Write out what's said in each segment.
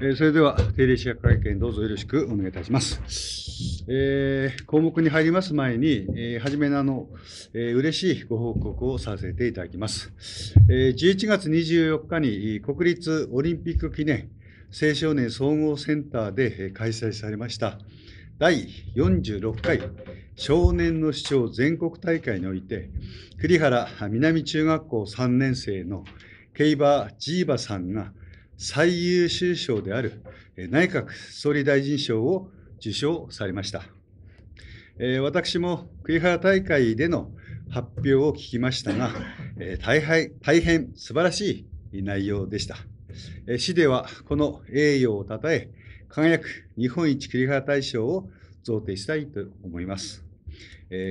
えそれでは定例試合会見どうぞよろしくお願いいたします。えー、項目に入ります前に、えー、初めのあの、えー、嬉しいご報告をさせていただきます。えー、11月24日に国立オリンピック記念青少年総合センターで開催されました第46回少年の市長全国大会において栗原南中学校3年生のケイバジーバさんが最優秀賞である内閣総理大臣賞を受賞されました。私も栗原大会での発表を聞きましたが、大変大変素晴らしい内容でした。市ではこの栄誉をたたえ、輝く日本一栗原大賞を贈呈したいと思います。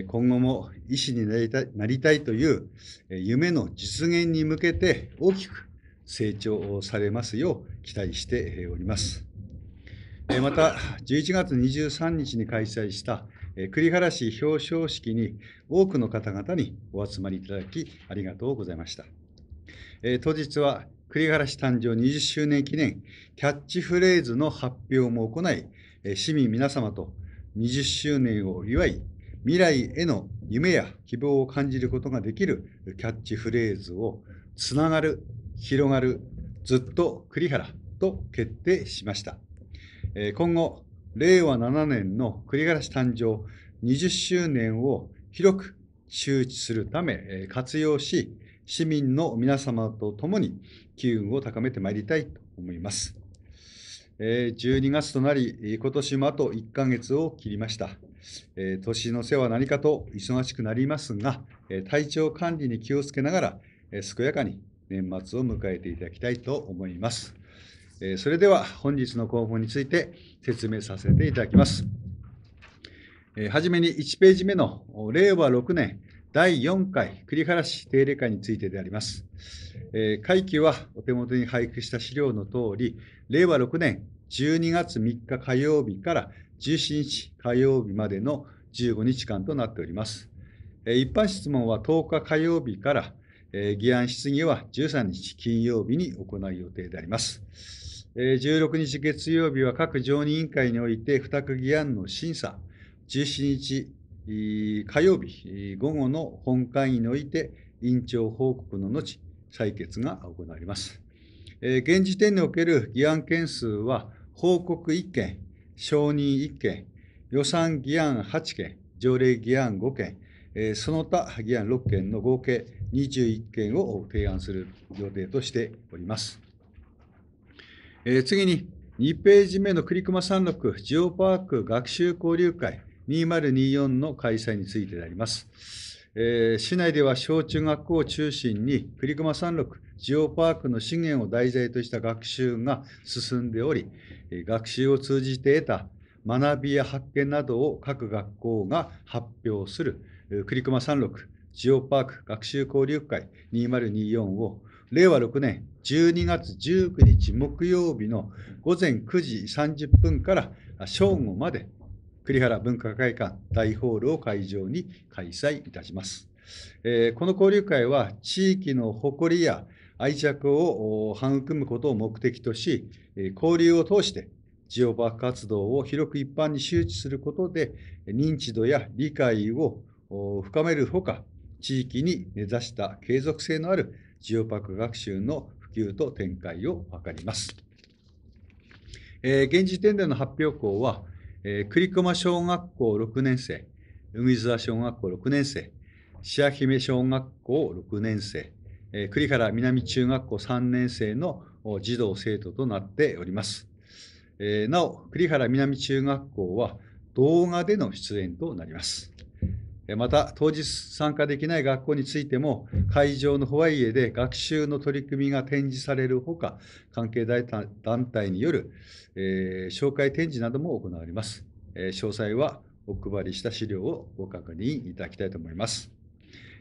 今後も医師になりたいという夢の実現に向けて大きく成長されますよう期待しております。また、11月23日に開催した栗原市表彰式に多くの方々にお集まりいただきありがとうございました。当日は栗原市誕生20周年記念キャッチフレーズの発表も行い、市民皆様と20周年を祝い、未来への夢や希望を感じることができるキャッチフレーズをつながる広がるずっと栗原と決定しました。今後、令和7年の栗原市誕生20周年を広く周知するため活用し、市民の皆様と共に機運を高めてまいりたいと思います。12月となり、今年もあと1ヶ月を切りました。年の瀬は何かと忙しくなりますが、体調管理に気をつけながら、健やかに年末を迎えていただきたいと思います。えそれでは本日の項目について説明させていただきます。えはじめに1ページ目の令和6年第4回栗原市定例会についてであります。え会期はお手元に配布した資料のとおり、令和6年12月3日火曜日から17日火曜日までの15日間となっております。一般質問は10日火曜日からえー、議案質疑は13日金曜日に行う予定であります。えー、16日月曜日は各常任委員会において付託議案の審査、17日火曜日午後の本会議において委員長報告の後、採決が行われます。えー、現時点における議案件数は報告1件、承認1件、予算議案8件、条例議案5件、えその他議案6件の合計21件を提案する予定としております。えー、次に、2ページ目のくま山麓ジオパーク学習交流会2024の開催についてであります。えー、市内では小中学校を中心にくま山麓ジオパークの資源を題材とした学習が進んでおり、学習を通じて得た学びや発見などを各学校が発表するくま山麓ジオパーク学習交流会2024を令和6年12月19日木曜日の午前9時30分から正午まで栗原文化会館大ホールを会場に開催いたします。えー、この交流会は地域の誇りや愛着を育むことを目的とし、交流を通してジオパーク活動を広く一般に周知することで認知度や理解を深めるほか、地域に根ざした継続性のあるジオパク学習の普及と展開を図ります。えー、現時点での発表校は、えー、栗駒小学校6年生、海沢小学校6年生、白姫小学校6年生、えー、栗原南中学校3年生の児童生徒となっております。えー、なお、栗原南中学校は動画での出演となります。また、当日参加できない学校についても、会場のホワイエで学習の取り組みが展示されるほか、関係団体による、えー、紹介展示なども行われます、えー、詳細はお配りした資料をご確認いただきたいと思います。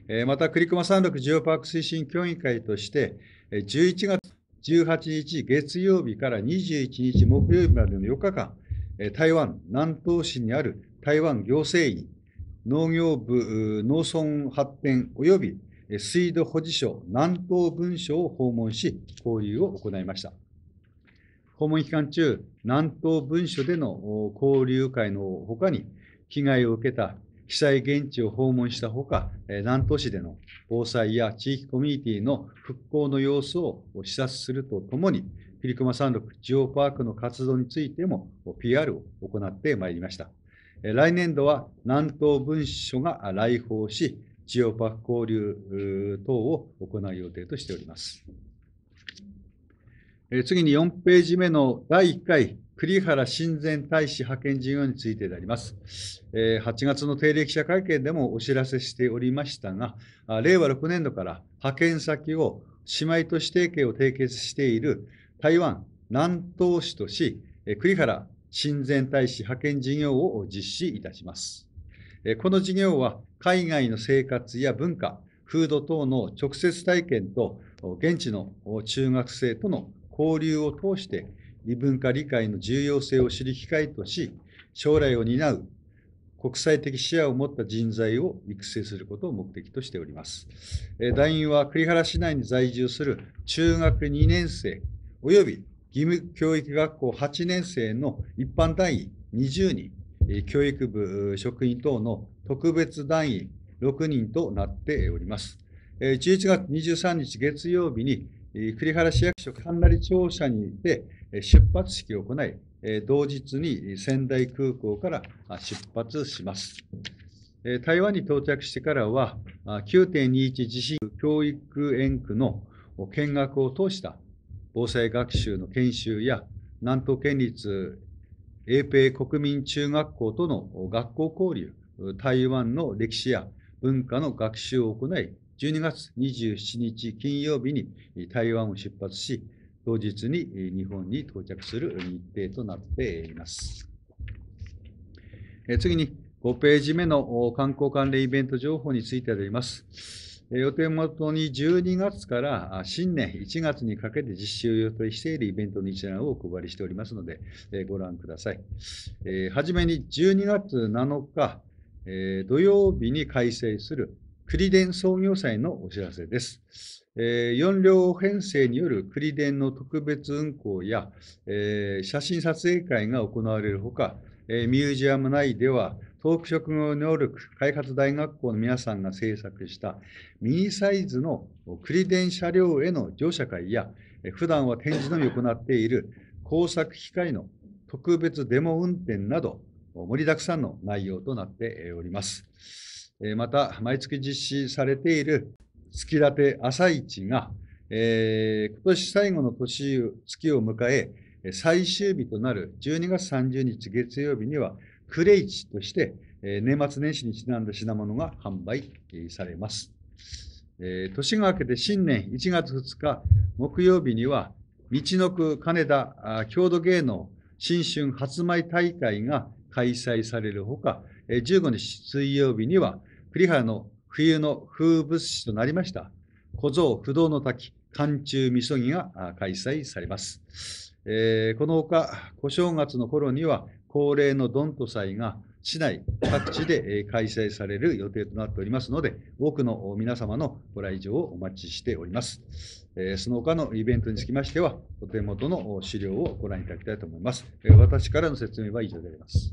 えー、また、栗熊山麓ジオパーク推進協議会として、11月18日月曜日から21日木曜日までの4日間、台湾南東市にある台湾行政院農業部農村発展及び水道保持所南東文書を訪問し、交流を行いました。訪問期間中、南東文書での交流会のほかに、被害を受けた被災現地を訪問したほか、南東市での防災や地域コミュニティの復興の様子を視察するとともに、ピリクマ山麓ジオパークの活動についても PR を行ってまいりました。来年度は南東文書が来訪し、ジオパック交流等を行う予定としております。次に4ページ目の第1回栗原親善大使派遣事業についてであります。8月の定例記者会見でもお知らせしておりましたが、令和6年度から派遣先を姉妹都市提携を締結している台湾南東市とし、栗原親善大使派遣事業を実施いたします。この事業は海外の生活や文化、風土等の直接体験と現地の中学生との交流を通して異文化理解の重要性を知る機会とし将来を担う国際的視野を持った人材を育成することを目的としております。団員は栗原市内に在住する中学2年生及び義務教育学校8年生の一般団員20人、教育部職員等の特別団員6人となっております。11月23日月曜日に栗原市役所神成庁舎にて出発式を行い、同日に仙台空港から出発します。台湾に到着してからは、9.21地震教育園区の見学を通した防災学習の研修や南東県立英米国民中学校との学校交流、台湾の歴史や文化の学習を行い、12月27日金曜日に台湾を出発し、当日に日本に到着する日程となっています。次に5ページ目の観光関連イベント情報についてであります。予定もとに12月から新年1月にかけて実施を予定しているイベントの一覧をお配りしておりますので、ご覧ください。はじめに12月7日、土曜日に開催するデン創業祭のお知らせです。4両編成によるデンの特別運行や写真撮影会が行われるほか、ミュージアム内では東北職業能力開発大学校の皆さんが制作したミニサイズのクリデン車両への乗車会や、普段は展示のみ行っている工作機械の特別デモ運転など、盛りだくさんの内容となっております。また、毎月実施されている月立て朝市が、えー、今年最後の年月を迎え、最終日となる12月30日月曜日には、クレイチとして、え年末年始にちなんだ品物が販売されます。え年が明けて新年1月2日木曜日には、道の区金田郷土芸能新春発売大会が開催されるほか、15日水曜日には、栗原の冬の風物詩となりました、小僧不動の滝、寒中みそぎが開催されます。えー、このほか、小正月の頃には、恒例のドント祭が市内各地で開催される予定となっておりますので、多くの皆様のご来場をお待ちしております。その他のイベントにつきましては、お手元の資料をご覧いただきたいと思います。私からの説明は以上であります。